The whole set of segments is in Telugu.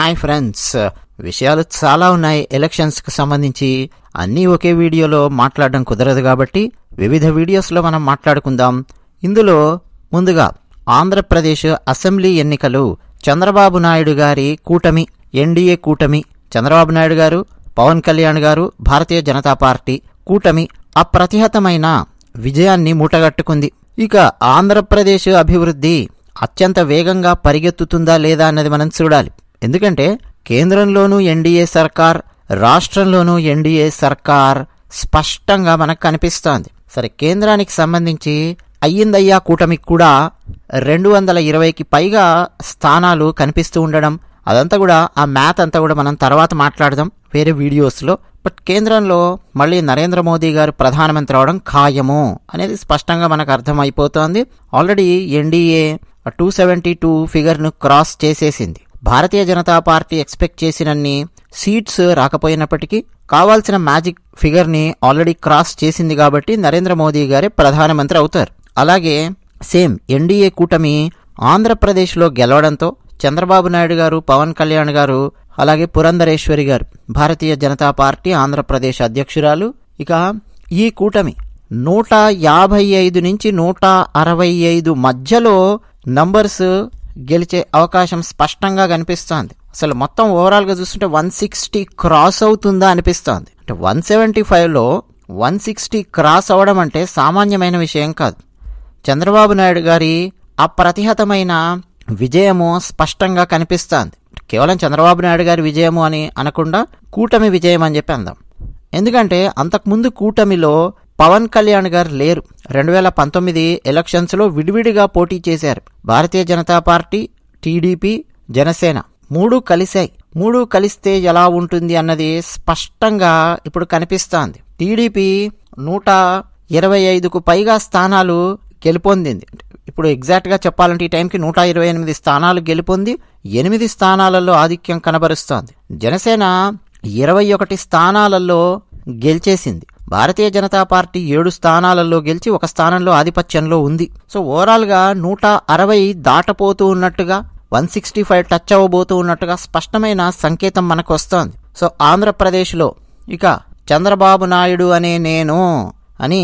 హాయ్ ఫ్రెండ్స్ విషయాలు చాలా ఉన్నాయి ఎలక్షన్స్కి సంబంధించి అన్నీ ఒకే వీడియోలో మాట్లాడడం కుదరదు కాబట్టి వివిధ వీడియోస్లో మనం మాట్లాడుకుందాం ఇందులో ముందుగా ఆంధ్రప్రదేశ్ అసెంబ్లీ ఎన్నికలు చంద్రబాబు నాయుడు గారి కూటమి ఎన్డీఏ కూటమి చంద్రబాబు నాయుడు గారు పవన్ కళ్యాణ్ గారు భారతీయ జనతా పార్టీ కూటమి అప్రతిహతమైన విజయాన్ని మూటగట్టుకుంది ఇక ఆంధ్రప్రదేశ్ అభివృద్ధి అత్యంత వేగంగా పరిగెత్తుతుందా లేదా అన్నది మనం చూడాలి ఎందుకంటే కేంద్రంలోనూ ఎన్డీఏ సర్కార్ రాష్ట్రంలోనూ ఎన్డీఏ సర్కార్ స్పష్టంగా మనకు కనిపిస్తోంది సరే కేంద్రానికి సంబంధించి అయ్యిందయ్యా కూటమికి కూడా రెండు వందల ఇరవైకి పైగా స్థానాలు కనిపిస్తూ ఉండడం అదంతా కూడా ఆ మ్యాత్ అంతా కూడా మనం తర్వాత మాట్లాడదాం వేరే వీడియోస్లో బట్ కేంద్రంలో మళ్ళీ నరేంద్ర మోదీ గారు ప్రధానమంత్రి అవడం ఖాయము అనేది స్పష్టంగా మనకు అర్థమైపోతోంది already NDA two seventy two ఫిగర్ను క్రాస్ చేసేసింది భారతీయ జనతా పార్టీ ఎక్స్పెక్ట్ చేసినన్ని సీట్స్ రాకపోయినప్పటికీ కావాల్సిన మ్యాజిక్ ఫిగర్ని ఆల్రెడీ క్రాస్ చేసింది కాబట్టి నరేంద్ర మోదీ గారే ప్రధానమంత్రి అవుతారు అలాగే సేమ్ ఎన్డీఏ కూటమి ఆంధ్రప్రదేశ్లో గెలవడంతో చంద్రబాబు నాయుడు గారు పవన్ కళ్యాణ్ గారు అలాగే పురంధరేశ్వరి గారు భారతీయ జనతా పార్టీ ఆంధ్రప్రదేశ్ అధ్యక్షురాలు ఇక ఈ కూటమి నూట యాభై ఐదు నుంచి నూట అరవై ఐదు మధ్యలో నంబర్స్ గెలిచే అవకాశం స్పష్టంగా కనిపిస్తోంది అసలు మొత్తం ఓవరాల్గా చూస్తుంటే వన్ సిక్స్టీ క్రాస్ అవుతుందా అనిపిస్తోంది అంటే వన్ సెవెంటీ ఫైవ్లో వన్ సిక్స్టీ క్రాస్ అవ్వడం అంటే సామాన్యమైన విషయం కాదు చంద్రబాబు నాయుడు గారి అప్రతిహతమైన విజయము స్పష్టంగా కనిపిస్తోంది కేవలం చంద్రబాబు నాయుడు గారి విజయము అని అనకుండా కూటమి విజయం అని చెప్పి అందాం ఎందుకంటే అంతకుముందు కూటమిలో పవన్ కళ్యాణ్ గారు లేరు రెండు వేల పంతొమ్మిది ఎలక్షన్స్లో విడివిడిగా పోటీ చేశారు భారతీయ జనతా పార్టీ టీడీపీ జనసేన మూడు కలిశాయి మూడు కలిస్తే ఎలా ఉంటుంది అన్నది స్పష్టంగా ఇప్పుడు కనిపిస్తోంది టీడీపీ నూట ఇరవై ఐదుకు పైగా స్థానాలు గెలుపొందింది ఇప్పుడు ఎగ్జాక్ట్గా చెప్పాలంటే ఈ టైంకి నూట ఇరవై ఎనిమిది స్థానాలు గెలుపొంది ఎనిమిది స్థానాలలో ఆధిక్యం కనబరుస్తోంది జనసేన ఇరవై ఒకటి స్థానాలలో గెలిచేసింది భారతీయ జనతా పార్టీ ఏడు స్థానాలలో గెలిచి ఒక స్థానంలో ఆధిపత్యంలో ఉంది సో ఓవరాల్గా నూట అరవై దాటపోతూ ఉన్నట్టుగా వన్ సిక్స్టీ ఫైవ్ టచ్ అవ్వబోతూ ఉన్నట్టుగా స్పష్టమైన సంకేతం మనకు వస్తోంది సో ఆంధ్రప్రదేశ్లో ఇక చంద్రబాబు నాయుడు అనే నేను అని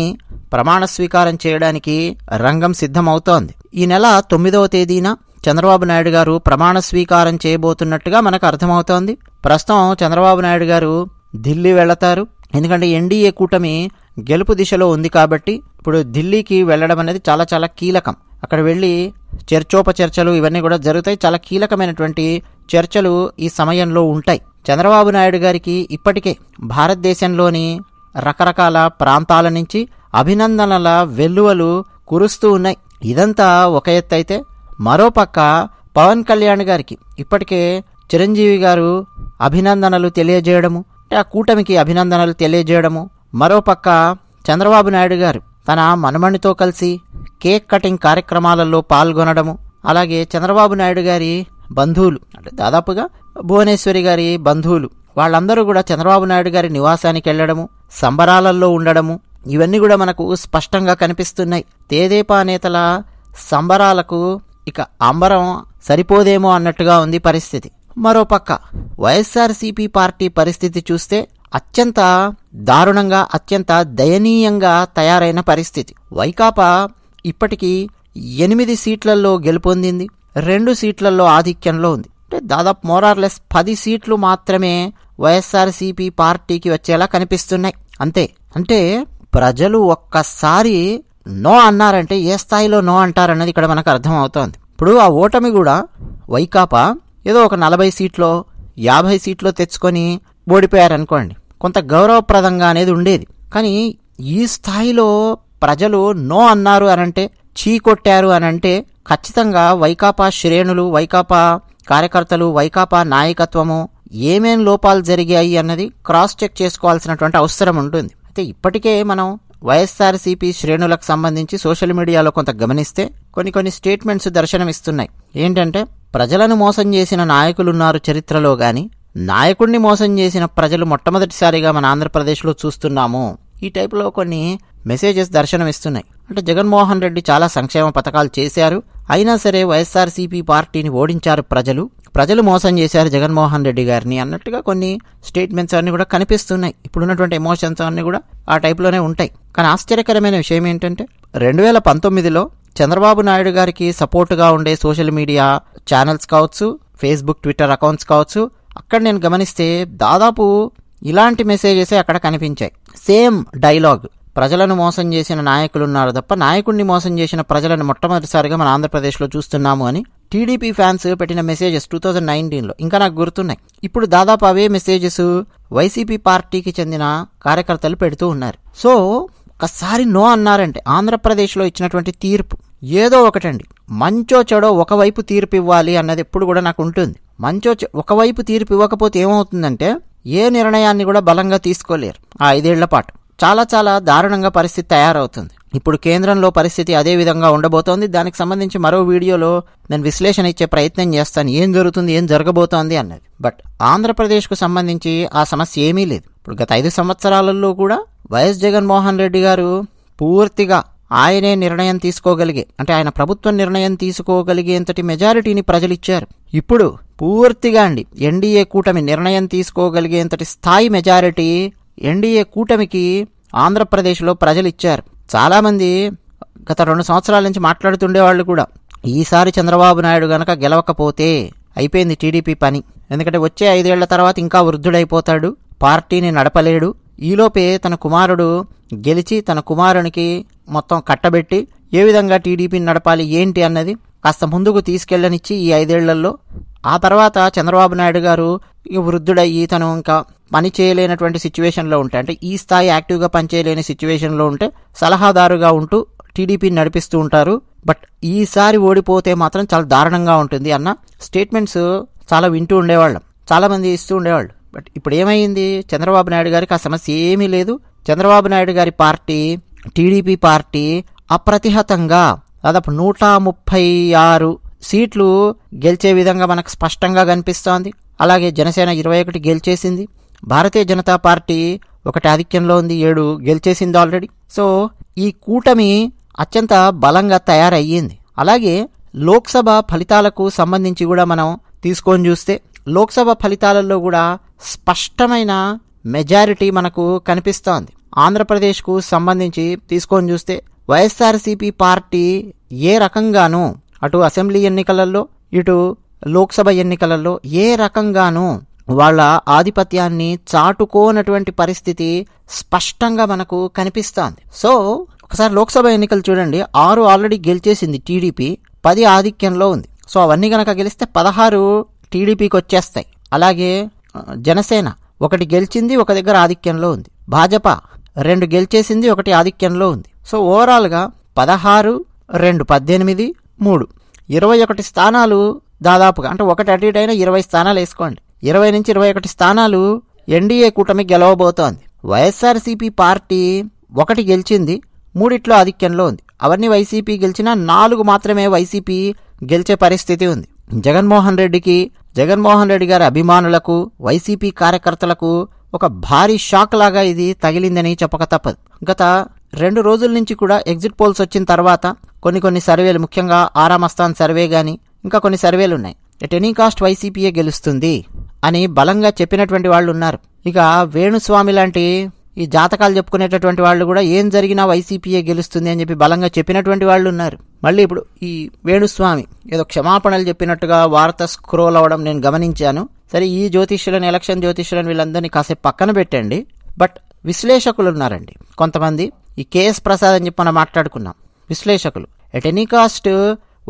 ప్రమాణ స్వీకారం చేయడానికి రంగం సిద్ధమవుతోంది ఈ నెల తొమ్మిదవ తేదీన చంద్రబాబు నాయుడు గారు ప్రమాణ స్వీకారం చేయబోతున్నట్టుగా మనకు అర్థమవుతోంది ప్రస్తుతం చంద్రబాబు నాయుడు గారు ఢిల్లీ వెళతారు ఎందుకంటే ఎన్డీఏ కూటమి గెలుపు దిశలో ఉంది కాబట్టి ఇప్పుడు ఢిల్లీకి వెళ్ళడం అనేది చాలా చాలా కీలకం అక్కడ వెళ్ళి చర్చోపచర్చలు ఇవన్నీ కూడా జరుగుతాయి చాలా కీలకమైనటువంటి చర్చలు ఈ సమయంలో ఉంటాయి చంద్రబాబు నాయుడు గారికి ఇప్పటికే భారతదేశంలోని రకరకాల ప్రాంతాల నుంచి అభినందనల వెల్లువలు కురుస్తూ ఉన్నాయి ఇదంతా ఒక ఎత్తు అయితే మరోపక్క పవన్ కళ్యాణ్ గారికి ఇప్పటికే చిరంజీవి గారు అభినందనలు తెలియజేయడము ఆ కూటమికి అభినందనలు తెలియజేయడము మరోపక్క చంద్రబాబు నాయుడు గారు తన మనమణితో కలిసి కేక్ కటింగ్ కార్యక్రమాలలో పాల్గొనడము అలాగే చంద్రబాబు నాయుడు గారి బంధువులు అంటే దాదాపుగా భువనేశ్వరి గారి బంధువులు వాళ్ళందరూ కూడా చంద్రబాబు నాయుడు గారి నివాసానికి వెళ్లడము సంబరాలలో ఉండడము ఇవన్నీ కూడా మనకు స్పష్టంగా కనిపిస్తున్నాయి తేదేపా నేతల సంబరాలకు ఇక అంబరం సరిపోదేమో అన్నట్టుగా ఉంది పరిస్థితి మరోపక్క వైఎస్ఆర్సీపీ పార్టీ పరిస్థితి చూస్తే అత్యంత దారుణంగా అత్యంత దయనీయంగా తయారైన పరిస్థితి వైకాపా ఇప్పటికీ ఎనిమిది సీట్లలో గెలుపొందింది రెండు సీట్లలో ఆధిక్యంలో ఉంది అంటే దాదాపు మోరార్లెస్ పది సీట్లు మాత్రమే వైఎస్ఆర్సీపీ పార్టీకి వచ్చేలా కనిపిస్తున్నాయి అంతే అంటే ప్రజలు ఒక్కసారి నో అన్నారంటే ఏ స్థాయిలో నో అంటారన్నది ఇక్కడ మనకు అర్థం అవుతోంది ఇప్పుడు ఆ ఓటమి కూడా వైకాపా ఏదో ఒక నలభై సీట్లో యాభై సీట్లో తెచ్చుకొని ఓడిపోయారనుకోండి కొంత గౌరవప్రదంగా అనేది ఉండేది కానీ ఈ స్థాయిలో ప్రజలు నో అన్నారు అనంటే చీ కొట్టారు అనంటే ఖచ్చితంగా వైకాపా శ్రేణులు వైకాపా కార్యకర్తలు వైకాపా నాయకత్వము ఏమేం లోపాలు జరిగాయి అన్నది క్రాస్ చెక్ చేసుకోవాల్సినటువంటి అవసరం ఉంటుంది అయితే ఇప్పటికే మనం వైఎస్ఆర్సీపీ శ్రేణులకు సంబంధించి సోషల్ మీడియాలో కొంత గమనిస్తే కొన్ని కొన్ని స్టేట్మెంట్స్ దర్శనమిస్తున్నాయి ఏంటంటే ప్రజలను మోసం చేసిన నాయకులున్నారు చరిత్రలో గాని నాయకుడిని మోసం చేసిన ప్రజలు మొట్టమొదటిసారిగా మన ఆంధ్రప్రదేశ్లో చూస్తున్నాము ఈ టైప్లో కొన్ని మెసేజెస్ దర్శనమిస్తున్నాయి అంటే జగన్మోహన్ రెడ్డి చాలా సంక్షేమ పథకాలు చేశారు అయినా సరే వైఎస్ఆర్సీపీ పార్టీని ఓడించారు ప్రజలు ప్రజలు మోసం చేశారు జగన్మోహన్ రెడ్డి గారిని అన్నట్టుగా కొన్ని స్టేట్మెంట్స్ అన్నీ కూడా కనిపిస్తున్నాయి ఇప్పుడున్నటువంటి ఎమోషన్స్ అన్నీ కూడా ఆ టైప్లోనే ఉంటాయి కానీ ఆశ్చర్యకరమైన విషయం ఏంటంటే రెండు వేల పంతొమ్మిదిలో చంద్రబాబు నాయుడు గారికి సపోర్టుగా ఉండే సోషల్ మీడియా ఛానల్స్ కావచ్చు ఫేస్బుక్ ట్విట్టర్ అకౌంట్స్ కావచ్చు అక్కడ నేను గమనిస్తే దాదాపు ఇలాంటి మెసేజెసే అక్కడ కనిపించాయి సేమ్ డైలాగ్ ప్రజలను మోసం చేసిన నాయకులు ఉన్నారు తప్ప నాయకుడిని మోసం చేసిన ప్రజలను మొట్టమొదటిసారిగా మన ఆంధ్రప్రదేశ్లో చూస్తున్నాము అని టీడీపీ ఫ్యాన్స్ పెట్టిన మెసేజెస్ టూ థౌజండ్ నైన్టీన్లో ఇంకా నాకు గుర్తున్నాయి ఇప్పుడు దాదాపు అవే మెసేజెస్ వైసీపీ పార్టీకి చెందిన కార్యకర్తలు పెడుతూ ఉన్నారు సో ఒకసారి నో అన్నారంటే ఆంధ్రప్రదేశ్లో ఇచ్చినటువంటి తీర్పు ఏదో ఒకటండి మంచో చెడో ఒకవైపు తీర్పు ఇవ్వాలి అన్నది ఎప్పుడు కూడా నాకు ఉంటుంది మంచో ఒకవైపు తీర్పు ఇవ్వకపోతే ఏమవుతుందంటే ఏ నిర్ణయాన్ని కూడా బలంగా తీసుకోలేరు ఆ ఐదేళ్ల పాటు చాలా చాలా దారుణంగా పరిస్థితి తయారవుతుంది ఇప్పుడు కేంద్రంలో పరిస్థితి అదే విధంగా ఉండబోతోంది దానికి సంబంధించి మరో వీడియోలో నేను విశ్లేషణ ఇచ్చే ప్రయత్నం చేస్తాను ఏం జరుగుతుంది ఏం జరగబోతోంది అన్నది బట్ ఆంధ్రప్రదేశ్కు సంబంధించి ఆ సమస్య ఏమీ లేదు ఇప్పుడు గత ఐదు సంవత్సరాలలో కూడా వైఎస్ జగన్మోహన్ రెడ్డి గారు పూర్తిగా ఆయనే నిర్ణయం తీసుకోగలిగే అంటే ఆయన ప్రభుత్వం నిర్ణయం తీసుకోగలిగేంతటి మెజారిటీని ప్రజలు ఇచ్చారు ఇప్పుడు పూర్తిగా అండి ఎన్డీఏ కూటమి నిర్ణయం తీసుకోగలిగేంతటి స్థాయి మెజారిటీ ఎన్డీఏ కూటమికి ఆంధ్రప్రదేశ్లో ప్రజలు ఇచ్చారు చాలామంది గత రెండు సంవత్సరాల నుంచి మాట్లాడుతుండేవాళ్ళు కూడా ఈసారి చంద్రబాబు నాయుడు గనక గెలవకపోతే అయిపోయింది టీడీపీ పని ఎందుకంటే వచ్చే ఐదేళ్ల తర్వాత ఇంకా వృద్ధుడైపోతాడు పార్టీని నడపలేడు ఈలోపే తన కుమారుడు గెలిచి తన కుమారునికి మొత్తం కట్టబెట్టి ఏ విధంగా టీడీపీని నడపాలి ఏంటి అన్నది కాస్త ముందుకు తీసుకెళ్లనిచ్చి ఈ ఐదేళ్లలో ఆ తర్వాత చంద్రబాబు నాయుడు గారు వృద్ధుడయ్యి తను ఇంకా పని చేయలేనటువంటి సిచ్యువేషన్లో ఉంటే అంటే ఈ స్థాయి యాక్టివ్గా పనిచేయలేని సిచ్యువేషన్లో ఉంటే సలహాదారుగా ఉంటూ టీడీపీ నడిపిస్తూ ఉంటారు బట్ ఈసారి ఓడిపోతే మాత్రం చాలా దారుణంగా ఉంటుంది అన్న స్టేట్మెంట్స్ చాలా వింటూ ఉండేవాళ్ళం చాలామంది ఇస్తూ ఉండేవాళ్ళు బట్ ఇప్పుడు ఏమైంది చంద్రబాబు నాయుడు గారికి ఆ సమస్య ఏమీ లేదు చంద్రబాబు నాయుడు గారి పార్టీ టీడీపీ పార్టీ అప్రతిహతంగా దాదాపు నూట ముప్పై ఆరు సీట్లు గెలిచే విధంగా మనకు స్పష్టంగా కనిపిస్తోంది అలాగే జనసేన ఇరవై ఒకటి గెలిచేసింది భారతీయ జనతా పార్టీ ఒకటి ఆధిక్యంలో ఉంది ఏడు గెలిచేసింది ఆల్రెడీ సో ఈ కూటమి అత్యంత బలంగా తయారయ్యింది అలాగే లోక్సభ ఫలితాలకు సంబంధించి కూడా మనం తీసుకొని చూస్తే లోక్సభ ఫలితాలలో కూడా స్పష్టమైన మెజారిటీ మనకు కనిపిస్తోంది ఆంధ్రప్రదేశ్కు సంబంధించి తీసుకొని చూస్తే వైఎస్ఆర్సీపీ పార్టీ ఏ రకంగానూ అటు అసెంబ్లీ ఎన్నికలలో ఇటు లోక్సభ ఎన్నికలలో ఏ రకంగానూ వాళ్ళ ఆధిపత్యాన్ని చాటుకోనటువంటి పరిస్థితి స్పష్టంగా మనకు కనిపిస్తోంది సో ఒకసారి లోక్సభ ఎన్నికలు చూడండి ఆరు ఆల్రెడీ గెలిచేసింది టీడీపీ పది ఆధిక్యంలో ఉంది సో అవన్నీ కనుక గెలిస్తే పదహారు టీడీపీకి వచ్చేస్తాయి అలాగే జనసేన ఒకటి గెలిచింది ఒక దగ్గర ఆధిక్యంలో ఉంది భాజపా రెండు గెలిచేసింది ఒకటి ఆధిక్యంలో ఉంది సో ఓవరాల్గా పదహారు రెండు పద్దెనిమిది మూడు ఇరవై ఒకటి స్థానాలు దాదాపుగా అంటే ఒకటి అటు ఇటు అయినా ఇరవై స్థానాలు వేసుకోండి ఇరవై నుంచి ఇరవై ఒకటి స్థానాలు ఎన్డీఏ కూటమి గెలవబోతోంది వైఎస్ఆర్సీపీ పార్టీ ఒకటి గెలిచింది మూడిట్లో ఆధిక్యంలో ఉంది అవన్నీ వైసీపీ గెలిచినా నాలుగు మాత్రమే వైసీపీ గెలిచే పరిస్థితి ఉంది జగన్మోహన్ రెడ్డికి జగన్మోహన్ రెడ్డి గారి అభిమానులకు వైసీపీ కార్యకర్తలకు ఒక భారీ షాక్ లాగా ఇది తగిలిందని చెప్పక తప్పదు గత రెండు రోజుల నుంచి కూడా ఎగ్జిట్ పోల్స్ వచ్చిన తర్వాత కొన్ని కొన్ని సర్వేలు ముఖ్యంగా ఆరామస్తాన్ సర్వే కానీ ఇంకా కొన్ని సర్వేలు ఉన్నాయి ఎట్ ఎనీ కాస్ట్ వైసీపీయే గెలుస్తుంది అని బలంగా చెప్పినటువంటి వాళ్ళు ఉన్నారు ఇక వేణుస్వామి లాంటి ఈ జాతకాలు చెప్పుకునేటటువంటి వాళ్ళు కూడా ఏం జరిగినా వైసీపీఏ గెలుస్తుంది అని చెప్పి బలంగా చెప్పినటువంటి వాళ్ళు ఉన్నారు మళ్ళీ ఇప్పుడు ఈ వేణుస్వామి ఏదో క్షమాపణలు చెప్పినట్టుగా వార్త స్క్రోల్ అవ్వడం నేను గమనించాను సరే ఈ జ్యోతిష్యులను ఎలక్షన్ జ్యోతిష్యులను వీళ్ళందరినీ కాసేపు పక్కన పెట్టండి బట్ విశ్లేషకులు ఉన్నారండి కొంతమంది ఈ కేఎస్ ప్రసాద్ అని చెప్పి మనం మాట్లాడుకున్నాం విశ్లేషకులు ఎట్ ఎనీ కాస్ట్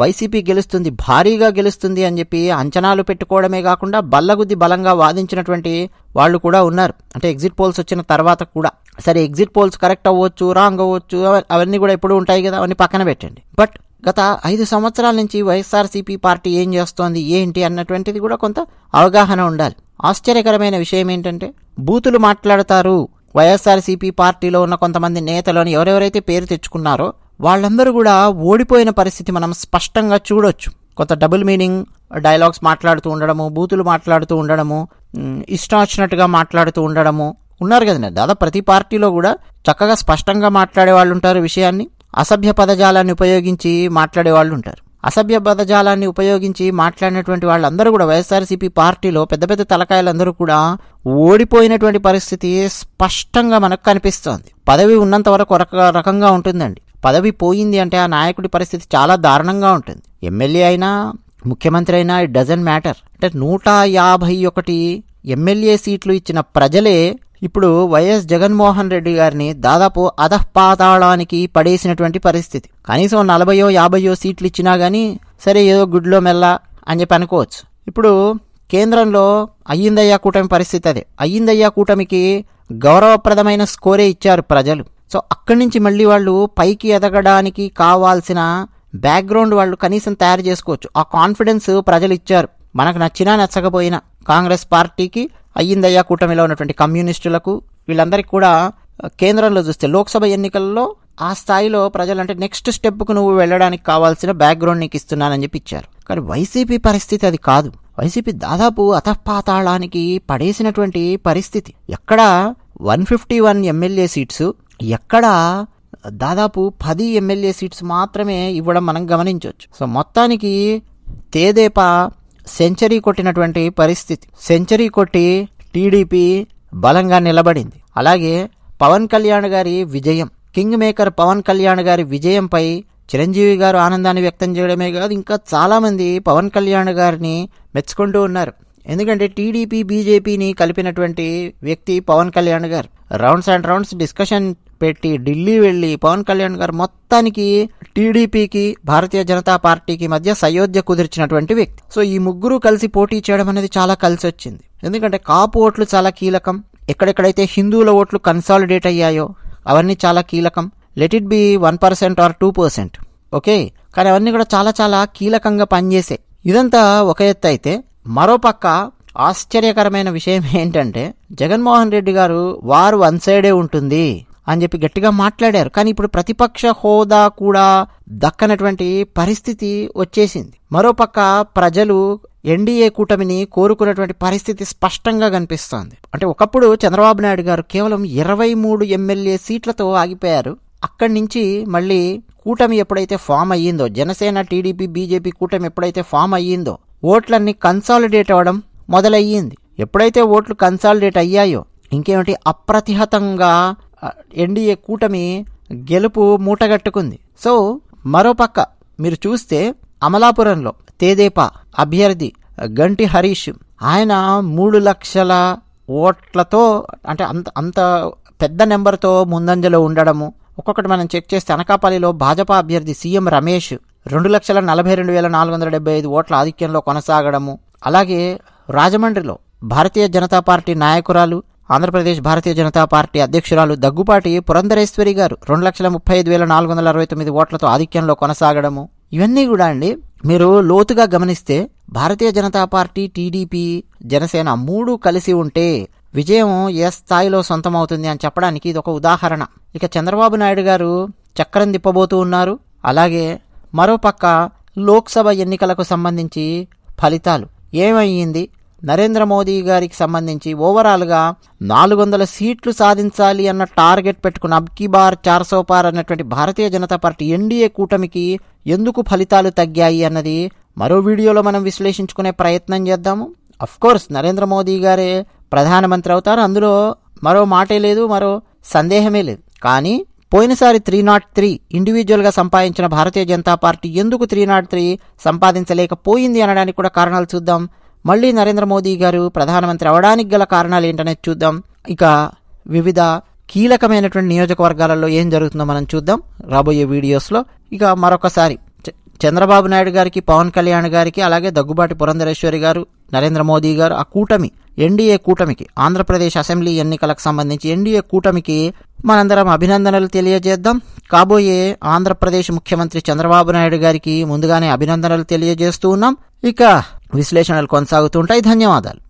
వైసీపీ గెలుస్తుంది భారీగా గెలుస్తుంది అని చెప్పి అంచనాలు పెట్టుకోవడమే కాకుండా బల్లగుద్ది బలంగా వాదించినటువంటి వాళ్ళు కూడా ఉన్నారు అంటే ఎగ్జిట్ పోల్స్ వచ్చిన తర్వాత కూడా సరే ఎగ్జిట్ పోల్స్ కరెక్ట్ అవ్వచ్చు రాంగ్ అవ్వచ్చు అవన్నీ కూడా ఎప్పుడు ఉంటాయి కదా అవన్నీ పక్కన పెట్టండి బట్ గత ఐదు సంవత్సరాల నుంచి వైఎస్ఆర్సీపీ పార్టీ ఏం చేస్తోంది ఏంటి అన్నటువంటిది కూడా కొంత అవగాహన ఉండాలి ఆశ్చర్యకరమైన విషయం ఏంటంటే బూతులు మాట్లాడతారు వైఎస్ఆర్సీపీ పార్టీలో ఉన్న కొంతమంది నేతలను ఎవరెవరైతే పేరు తెచ్చుకున్నారో వాళ్ళందరూ కూడా ఓడిపోయిన పరిస్థితి మనం స్పష్టంగా చూడొచ్చు కొత్త డబుల్ మీనింగ్ డైలాగ్స్ మాట్లాడుతూ ఉండడము బూతులు మాట్లాడుతూ ఉండడము ఇష్టం వచ్చినట్టుగా మాట్లాడుతూ ఉండడము ఉన్నారు కదండి దాదాపు ప్రతి పార్టీలో కూడా చక్కగా స్పష్టంగా మాట్లాడే వాళ్ళు ఉంటారు విషయాన్ని అసభ్య పదజాలాన్ని ఉపయోగించి మాట్లాడే వాళ్ళు ఉంటారు అసభ్య పదజాలాన్ని ఉపయోగించి మాట్లాడినటువంటి వాళ్ళందరూ కూడా వైఎస్ఆర్సీపీ పార్టీలో పెద్ద పెద్ద తలకాయలందరూ కూడా ఓడిపోయినటువంటి పరిస్థితి స్పష్టంగా మనకు కనిపిస్తోంది పదవి ఉన్నంత వరకు రకంగా ఉంటుందండి పదవి పోయింది అంటే ఆ నాయకుడి పరిస్థితి చాలా దారుణంగా ఉంటుంది ఎమ్మెల్యే అయినా ముఖ్యమంత్రి అయినా ఇట్ డజంట్ మ్యాటర్ అంటే నూట యాభై ఒకటి ఎమ్మెల్యే సీట్లు ఇచ్చిన ప్రజలే ఇప్పుడు వైఎస్ జగన్మోహన్ రెడ్డి గారిని దాదాపు అధపాతాళానికి పడేసినటువంటి పరిస్థితి కనీసం నలభయో యాభయో సీట్లు ఇచ్చినా కానీ సరే ఏదో గుడ్లో మెల్ల అని చెప్పి అనుకోవచ్చు ఇప్పుడు కేంద్రంలో అయ్యిందయ్యా కూటమి పరిస్థితి అదే అయ్యిందయ్యా కూటమికి గౌరవప్రదమైన స్కోరే ఇచ్చారు ప్రజలు సో అక్కడి నుంచి మళ్ళీ వాళ్ళు పైకి ఎదగడానికి కావాల్సిన బ్యాక్గ్రౌండ్ వాళ్ళు కనీసం తయారు చేసుకోవచ్చు ఆ కాన్ఫిడెన్స్ ప్రజలు ఇచ్చారు మనకు నచ్చినా నచ్చకపోయినా కాంగ్రెస్ పార్టీకి అయ్యిందయ్యా కూటమిలో ఉన్నటువంటి కమ్యూనిస్టులకు వీళ్ళందరికీ కూడా కేంద్రంలో చూస్తే లోక్సభ ఎన్నికల్లో ఆ స్థాయిలో ప్రజలంటే నెక్స్ట్ స్టెప్కు నువ్వు వెళ్ళడానికి కావాల్సిన బ్యాక్గ్రౌండ్ నీకు ఇస్తున్నానని చెప్పి ఇచ్చారు కానీ వైసీపీ పరిస్థితి అది కాదు వైసీపీ దాదాపు అతపాతాళానికి పడేసినటువంటి పరిస్థితి ఎక్కడ one fifty one MLA seats ఎక్కడ దాదాపు పది ఎమ్మెల్యే సీట్స్ మాత్రమే ఇవ్వడం మనం గమనించవచ్చు సో మొత్తానికి తేదేపా సెంచరీ కొట్టినటువంటి పరిస్థితి సెంచరీ కొట్టి టీడీపీ బలంగా నిలబడింది అలాగే పవన్ కళ్యాణ్ గారి విజయం కింగ్ మేకర్ పవన్ కళ్యాణ్ గారి విజయంపై చిరంజీవి గారు ఆనందాన్ని వ్యక్తం చేయడమే కాదు ఇంకా చాలామంది పవన్ కళ్యాణ్ గారిని మెచ్చుకుంటూ ఉన్నారు ఎందుకంటే టీడీపీ బీజేపీని కలిపినటువంటి వ్యక్తి పవన్ కళ్యాణ్ గారు రౌండ్స్ అండ్ రౌండ్స్ డిస్కషన్ పెట్టి ఢిల్లీ వెళ్ళి పవన్ కళ్యాణ్ గారు మొత్తానికి టీడీపీకి భారతీయ జనతా పార్టీకి మధ్య సయోధ్య కుదిర్చినటువంటి వ్యక్తి సో ఈ ముగ్గురు కలిసి పోటీ చేయడం అనేది చాలా కలిసి వచ్చింది ఎందుకంటే కాపు ఓట్లు చాలా కీలకం ఎక్కడెక్కడైతే హిందువుల ఓట్లు కన్సాలిడేట్ అయ్యాయో అవన్నీ చాలా కీలకం let it be one percent or two percent okay కానీ అవన్నీ కూడా చాలా చాలా కీలకంగా పనిచేసాయి ఇదంతా ఒక ఎత్తు అయితే మరోపక్క ఆశ్చర్యకరమైన విషయం ఏంటంటే జగన్మోహన్ రెడ్డి గారు వారు వన్ సైడే ఉంటుంది అని చెప్పి గట్టిగా మాట్లాడారు కానీ ఇప్పుడు ప్రతిపక్ష హోదా కూడా దక్కనటువంటి పరిస్థితి వచ్చేసింది మరోపక్క ప్రజలు ఎన్డీఏ కూటమిని కోరుకున్నటువంటి పరిస్థితి స్పష్టంగా కనిపిస్తోంది అంటే ఒకప్పుడు చంద్రబాబు నాయుడు గారు కేవలం ఇరవై మూడు ఎమ్మెల్యే సీట్లతో ఆగిపోయారు అక్కడి నుంచి మళ్ళీ కూటమి ఎప్పుడైతే ఫామ్ అయ్యిందో జనసేన టీడీపీ బీజేపీ కూటమి ఎప్పుడైతే ఫామ్ అయ్యిందో ఓట్లన్నీ కన్సాలిడేట్ అవ్వడం మొదలయ్యింది ఎప్పుడైతే ఓట్లు కన్సాలిడేట్ అయ్యాయో ఇంకేమిటి అప్రతిహతంగా ఎన్డీఏ కూటమి గెలుపు మూటగట్టుకుంది సో మరోపక్క మీరు చూస్తే అమలాపురంలో తేదేపా అభ్యర్థి గంటి హరీష్ ఆయన మూడు లక్షల ఓట్లతో అంటే అంత అంత పెద్ద నెంబర్తో ముందంజలో ఉండడము ఒక్కొక్కటి మనం చెక్ చేస్తే అనకాపల్లిలో భాజపా అభ్యర్థి సీఎం రమేష్ రెండు లక్షల నలభై రెండు వేల నాలుగు వందల డెబ్బై ఐదు ఓట్ల ఆధిక్యంలో కొనసాగడము అలాగే రాజమండ్రిలో భారతీయ జనతా పార్టీ నాయకురాలు ఆంధ్రప్రదేశ్ భారతీయ జనతా పార్టీ అధ్యక్షురాలు దగ్గుపాటి పురంధరేశ్వరి గారు రెండు లక్షల ముప్పై ఐదు వేల నాలుగు వందల అరవై తొమ్మిది ఓట్లతో ఆధిక్యంలో కొనసాగడము ఇవన్నీ కూడా అండి మీరు లోతుగా గమనిస్తే భారతీయ జనతా పార్టీ టీడీపీ జనసేన మూడు కలిసి ఉంటే విజయం ఏ స్థాయిలో సొంతమవుతుంది అని చెప్పడానికి ఇది ఒక ఉదాహరణ ఇక చంద్రబాబు నాయుడు గారు చక్రం తిప్పబోతూ ఉన్నారు అలాగే మరోపక్క లోక్సభ ఎన్నికలకు సంబంధించి ఫలితాలు ఏమయ్యింది నరేంద్ర మోదీ గారికి సంబంధించి ఓవరాల్గా నాలుగు వందల సీట్లు సాధించాలి అన్న టార్గెట్ పెట్టుకున్న అబ్కి బార్ చార్సో అన్నటువంటి భారతీయ జనతా పార్టీ ఎన్డీఏ కూటమికి ఎందుకు ఫలితాలు తగ్గాయి అన్నది మరో వీడియోలో మనం విశ్లేషించుకునే ప్రయత్నం చేద్దాము కోర్స్ నరేంద్ర మోదీ గారే ప్రధానమంత్రి అవుతారు అందులో మరో మాటే లేదు మరో సందేహమే లేదు కానీ పోయినసారి త్రీ నాట్ త్రీ ఇండివిజువల్గా సంపాదించిన భారతీయ జనతా పార్టీ ఎందుకు త్రీ నాట్ త్రీ సంపాదించలేకపోయింది అనడానికి కూడా కారణాలు చూద్దాం మళ్ళీ నరేంద్ర మోదీ గారు ప్రధానమంత్రి అవడానికి గల కారణాలు ఏంటనేది చూద్దాం ఇక వివిధ కీలకమైనటువంటి నియోజకవర్గాలలో ఏం జరుగుతుందో మనం చూద్దాం రాబోయే వీడియోస్లో ఇక మరొకసారి చంద్రబాబు నాయుడు గారికి పవన్ కళ్యాణ్ గారికి అలాగే దగ్గుబాటి పురంధరేశ్వరి గారు నరేంద్ర మోదీ గారు ఆ కూటమి ఎన్డీఏ కూటమికి ఆంధ్రప్రదేశ్ అసెంబ్లీ ఎన్నికలకు సంబంధించి ఎన్డీఏ కూటమికి మనందరం అభినందనలు తెలియజేద్దాం కాబోయే ఆంధ్రప్రదేశ్ ముఖ్యమంత్రి చంద్రబాబు నాయుడు గారికి ముందుగానే అభినందనలు తెలియజేస్తూ ఉన్నాం ఇక విశ్లేషణలు కొనసాగుతుంటాయి ధన్యవాదాలు